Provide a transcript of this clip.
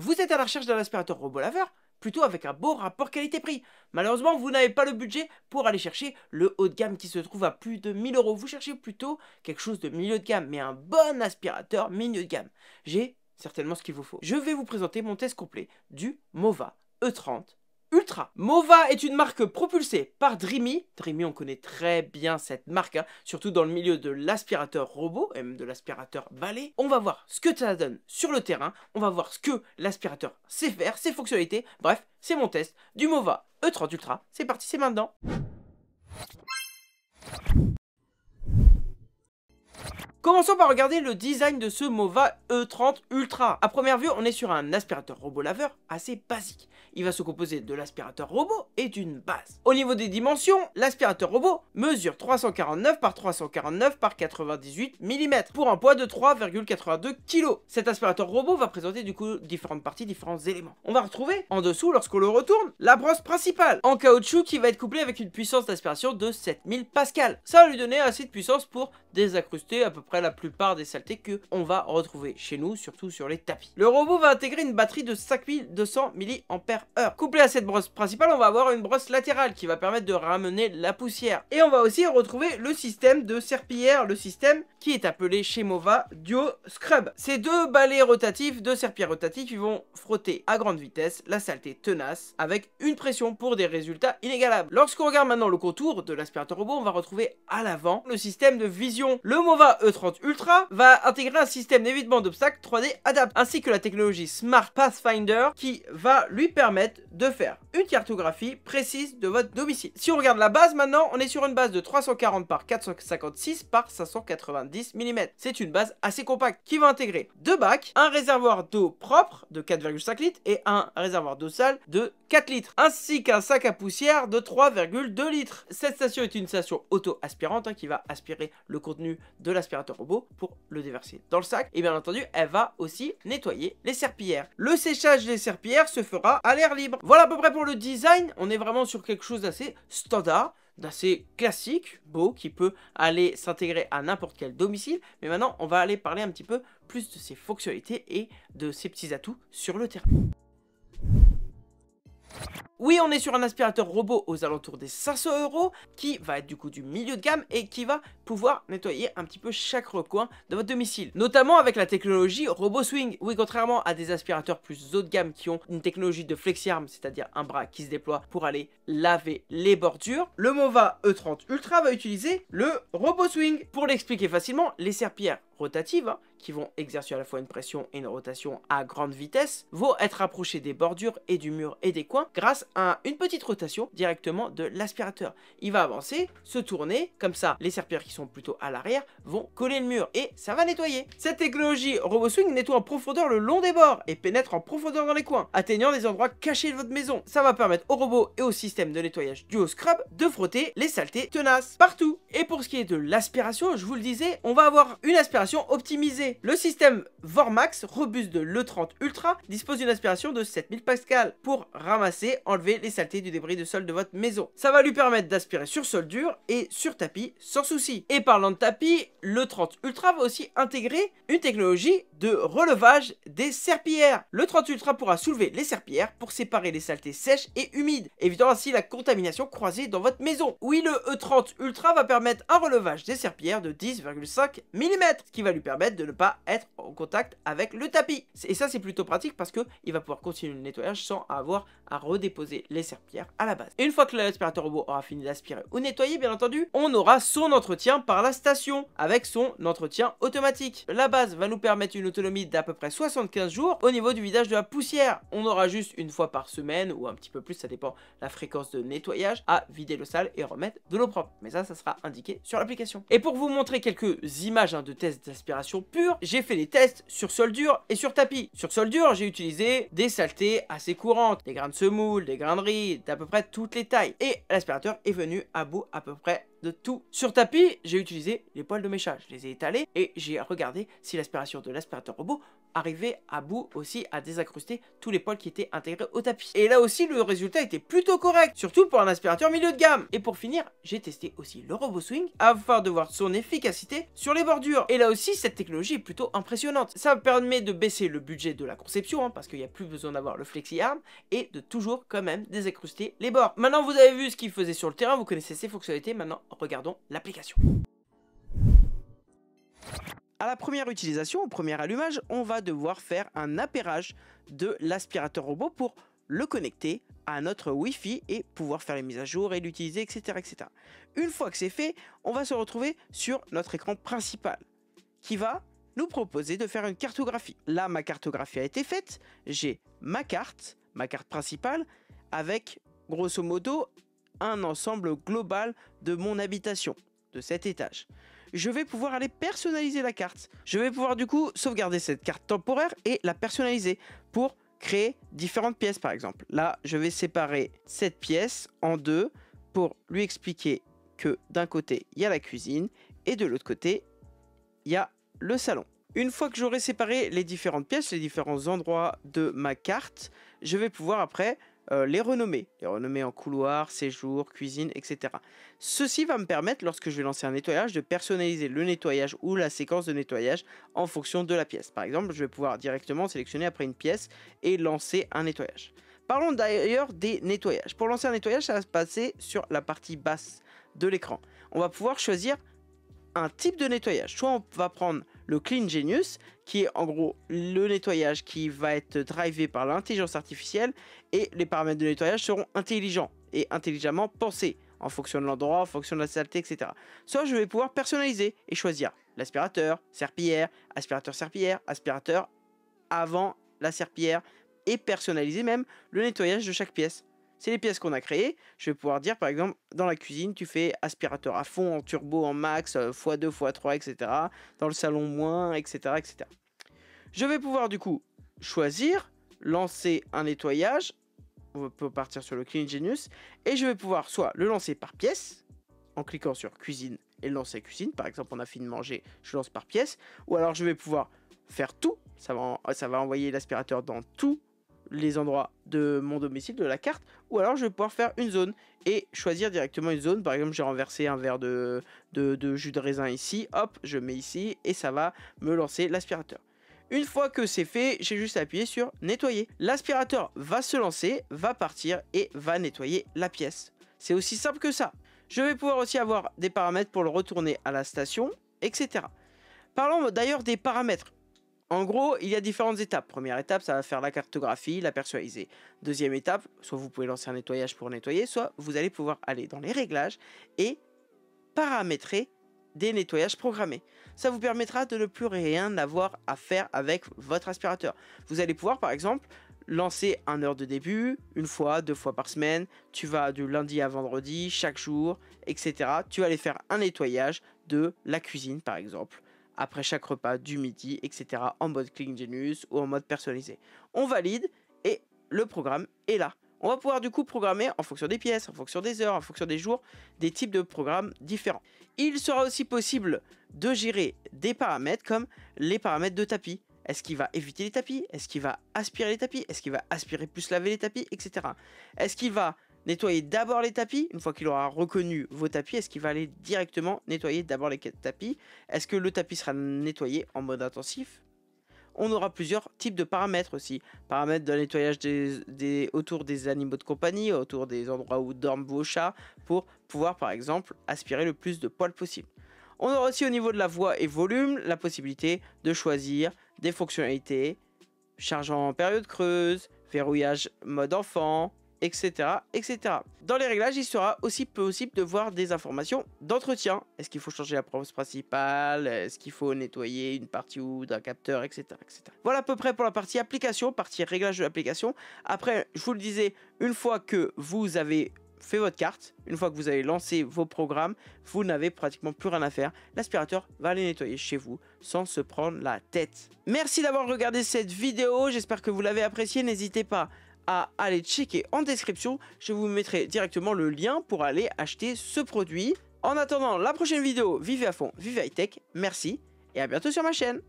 vous êtes à la recherche d'un aspirateur robot laveur, plutôt avec un beau rapport qualité-prix. Malheureusement, vous n'avez pas le budget pour aller chercher le haut de gamme qui se trouve à plus de 1000 euros. Vous cherchez plutôt quelque chose de milieu de gamme, mais un bon aspirateur milieu de gamme. J'ai certainement ce qu'il vous faut. Je vais vous présenter mon test complet du MOVA E30 Ultra. Mova est une marque propulsée par Dreamy. Dreamy, on connaît très bien cette marque, hein, surtout dans le milieu de l'aspirateur robot et même de l'aspirateur balai. On va voir ce que ça donne sur le terrain, on va voir ce que l'aspirateur sait faire, ses fonctionnalités. Bref, c'est mon test du Mova E30 Ultra. C'est parti, c'est maintenant. Commençons par regarder le design de ce Mova E30 Ultra. A première vue, on est sur un aspirateur robot laveur assez basique. Il va se composer de l'aspirateur robot et d'une base. Au niveau des dimensions, l'aspirateur robot mesure 349 par 349 par 98 mm pour un poids de 3,82 kg. Cet aspirateur robot va présenter du coup différentes parties, différents éléments. On va retrouver en dessous, lorsqu'on le retourne, la brosse principale en caoutchouc qui va être couplée avec une puissance d'aspiration de 7000 pascal. Ça va lui donner assez de puissance pour désaccruster à peu près la plupart des saletés que on va retrouver chez nous, surtout sur les tapis. Le robot va intégrer une batterie de 5200 mAh. Couplé à cette brosse principale, on va avoir une brosse latérale qui va permettre de ramener la poussière. Et on va aussi retrouver le système de serpillière, le système qui est appelé chez Mova Duo Scrub. Ces deux balais rotatifs, deux serpillères rotatifs, ils vont frotter à grande vitesse la saleté tenace avec une pression pour des résultats inégalables. Lorsqu'on regarde maintenant le contour de l'aspirateur robot, on va retrouver à l'avant le système de vision. Le Mova E3 Ultra va intégrer un système d'évitement d'obstacles 3D adapté, ainsi que la technologie Smart Pathfinder qui va lui permettre de faire une cartographie précise de votre domicile. Si on regarde la base maintenant, on est sur une base de 340 par 456 par 590 mm. C'est une base assez compacte qui va intégrer deux bacs, un réservoir d'eau propre de 4,5 litres et un réservoir d'eau sale de 4 litres, ainsi qu'un sac à poussière de 3,2 litres. Cette station est une station auto-aspirante hein, qui va aspirer le contenu de l'aspirateur robot pour le déverser dans le sac. Et bien entendu, elle va aussi nettoyer les serpillères. Le séchage des serpillères se fera à l'air libre. Voilà à peu près pour le design. On est vraiment sur quelque chose d'assez standard d'assez classique, beau, qui peut aller s'intégrer à n'importe quel domicile. Mais maintenant, on va aller parler un petit peu plus de ses fonctionnalités et de ses petits atouts sur le terrain. Oui, on est sur un aspirateur robot aux alentours des 500 euros qui va être du coup du milieu de gamme et qui va pouvoir nettoyer un petit peu chaque recoin de votre domicile. Notamment avec la technologie RoboSwing. Oui, contrairement à des aspirateurs plus haut de gamme qui ont une technologie de flexiarm, c'est-à-dire un bras qui se déploie pour aller laver les bordures, le Mova E30 Ultra va utiliser le RoboSwing. Pour l'expliquer facilement, les serpillères rotatives, hein, qui vont exercer à la fois une pression et une rotation à grande vitesse, vont être rapprochés des bordures et du mur et des coins grâce à une petite rotation directement de l'aspirateur. Il va avancer, se tourner, comme ça les serpillères qui sont plutôt à l'arrière vont coller le mur et ça va nettoyer. Cette technologie RoboSwing nettoie en profondeur le long des bords et pénètre en profondeur dans les coins, atteignant des endroits cachés de votre maison. Ça va permettre au robot et au système de nettoyage du haut scrub de frotter les saletés tenaces partout. Et pour ce qui est de l'aspiration, je vous le disais, on va avoir une aspiration optimisée le système Vormax robuste de l'E30 Ultra dispose d'une aspiration de 7000 pascal pour ramasser, enlever les saletés du débris de sol de votre maison. Ça va lui permettre d'aspirer sur sol dur et sur tapis sans souci. Et parlant de tapis, l'E30 Ultra va aussi intégrer une technologie de relevage des serpillères. L'E30 Ultra pourra soulever les serpillères pour séparer les saletés sèches et humides, évitant ainsi la contamination croisée dans votre maison. Oui, le E30 Ultra va permettre un relevage des serpillères de 10,5 mm, ce qui va lui permettre de ne être en contact avec le tapis. Et ça, c'est plutôt pratique parce que il va pouvoir continuer le nettoyage sans avoir à redéposer les serpillères à la base. une fois que l'aspirateur robot aura fini d'aspirer ou nettoyer, bien entendu, on aura son entretien par la station avec son entretien automatique. La base va nous permettre une autonomie d'à peu près 75 jours au niveau du vidage de la poussière. On aura juste une fois par semaine ou un petit peu plus, ça dépend la fréquence de nettoyage, à vider le sale et remettre de l'eau propre. Mais ça, ça sera indiqué sur l'application. Et pour vous montrer quelques images hein, de tests d'aspiration pure, j'ai fait des tests sur sol dur et sur tapis. Sur sol dur, j'ai utilisé des saletés assez courantes, des grains de semoule, des grains de riz, d'à peu près toutes les tailles. Et l'aspirateur est venu à bout à peu près de tout. Sur tapis, j'ai utilisé les poils de méchage je les ai étalés et j'ai regardé si l'aspiration de l'aspirateur robot Arrivé à bout aussi à désincruster tous les poils qui étaient intégrés au tapis. Et là aussi, le résultat était plutôt correct, surtout pour un aspirateur milieu de gamme. Et pour finir, j'ai testé aussi le RoboSwing afin de voir son efficacité sur les bordures. Et là aussi, cette technologie est plutôt impressionnante. Ça permet de baisser le budget de la conception, hein, parce qu'il n'y a plus besoin d'avoir le flexi-arm, et de toujours quand même désincruster les bords. Maintenant, vous avez vu ce qu'il faisait sur le terrain, vous connaissez ses fonctionnalités, maintenant regardons l'application. À la première utilisation, au premier allumage, on va devoir faire un appairage de l'aspirateur robot pour le connecter à notre Wi-Fi et pouvoir faire les mises à jour et l'utiliser, etc., etc. Une fois que c'est fait, on va se retrouver sur notre écran principal qui va nous proposer de faire une cartographie. Là, ma cartographie a été faite. J'ai ma carte, ma carte principale, avec grosso modo un ensemble global de mon habitation, de cet étage je vais pouvoir aller personnaliser la carte. Je vais pouvoir du coup sauvegarder cette carte temporaire et la personnaliser pour créer différentes pièces par exemple. Là, je vais séparer cette pièce en deux pour lui expliquer que d'un côté, il y a la cuisine et de l'autre côté, il y a le salon. Une fois que j'aurai séparé les différentes pièces, les différents endroits de ma carte, je vais pouvoir après euh, les renommer. Les renommer en couloir, séjour, cuisine, etc. Ceci va me permettre, lorsque je vais lancer un nettoyage, de personnaliser le nettoyage ou la séquence de nettoyage en fonction de la pièce. Par exemple, je vais pouvoir directement sélectionner après une pièce et lancer un nettoyage. Parlons d'ailleurs des nettoyages. Pour lancer un nettoyage, ça va se passer sur la partie basse de l'écran. On va pouvoir choisir un type de nettoyage. Soit on va prendre le Clean Genius, qui est en gros le nettoyage qui va être drivé par l'intelligence artificielle et les paramètres de nettoyage seront intelligents et intelligemment pensés en fonction de l'endroit, en fonction de la saleté, etc. Soit je vais pouvoir personnaliser et choisir l'aspirateur, serpillière, aspirateur serpillière, aspirateur avant la serpillière et personnaliser même le nettoyage de chaque pièce c'est les pièces qu'on a créées. Je vais pouvoir dire, par exemple, dans la cuisine, tu fais aspirateur à fond, en turbo, en max, x2, x3, etc. Dans le salon, moins, etc., etc. Je vais pouvoir, du coup, choisir, lancer un nettoyage. On peut partir sur le Clean Genius. Et je vais pouvoir soit le lancer par pièce, en cliquant sur cuisine et lancer cuisine. Par exemple, on a fini de manger, je lance par pièce. Ou alors, je vais pouvoir faire tout. Ça va, ça va envoyer l'aspirateur dans tout les endroits de mon domicile, de la carte, ou alors je vais pouvoir faire une zone et choisir directement une zone. Par exemple, j'ai renversé un verre de, de, jus de raisin ici, hop, je mets ici et ça va me lancer l'aspirateur. Une fois que c'est fait, j'ai juste à appuyer sur nettoyer. L'aspirateur va se lancer, va partir et va nettoyer la pièce. C'est aussi simple que ça. Je vais pouvoir aussi avoir des paramètres pour le retourner à la station, etc. Parlons d'ailleurs des paramètres. En gros, il y a différentes étapes. Première étape, ça va faire la cartographie, la personnaliser. Deuxième étape, soit vous pouvez lancer un nettoyage pour nettoyer, soit vous allez pouvoir aller dans les réglages et paramétrer des nettoyages programmés. Ça vous permettra de ne plus rien avoir à faire avec votre aspirateur. Vous allez pouvoir par exemple lancer un heure de début, une fois, deux fois par semaine, tu vas du lundi à vendredi, chaque jour, etc. Tu vas aller faire un nettoyage de la cuisine par exemple, après chaque repas du midi, etc. en mode Clean Genius ou en mode personnalisé. On valide et le programme est là. On va pouvoir du coup programmer en fonction des pièces, en fonction des heures, en fonction des jours, des types de programmes différents. Il sera aussi possible de gérer des paramètres comme les paramètres de tapis. Est-ce qu'il va éviter les tapis Est-ce qu'il va aspirer les tapis Est-ce qu'il va aspirer plus laver les tapis Etc. Est-ce qu'il va nettoyer d'abord les tapis. Une fois qu'il aura reconnu vos tapis, est-ce qu'il va aller directement nettoyer d'abord les tapis Est-ce que le tapis sera nettoyé en mode intensif on aura plusieurs types de paramètres aussi. Paramètres de nettoyage autour des animaux de compagnie, autour des endroits où dorment vos chats, pour pouvoir par exemple aspirer le plus de poils possible. On aura aussi au niveau de la voix et volume la possibilité de choisir des fonctionnalités, charge en période creuse, verrouillage mode enfant, etc., etc. Dans les réglages, il sera aussi possible de voir des informations d'entretien. Est-ce qu'il faut changer la province principale Est-ce qu'il faut nettoyer une partie ou d'un capteur, etc., Voilà à peu près pour la partie application, partie réglage de l'application. Après, je vous le disais, une fois que vous avez fait votre carte, une fois que vous avez lancé vos programmes, vous n'avez pratiquement plus rien à faire. L'aspirateur va les nettoyer chez vous sans se prendre la tête. Merci d'avoir regardé cette vidéo, j'espère que vous l'avez appréciée. N'hésitez pas à aller checker en description. Je vous mettrai directement le lien pour aller acheter ce produit. En attendant la prochaine vidéo, vivez à fond, vivez high tech, merci et à bientôt sur ma chaîne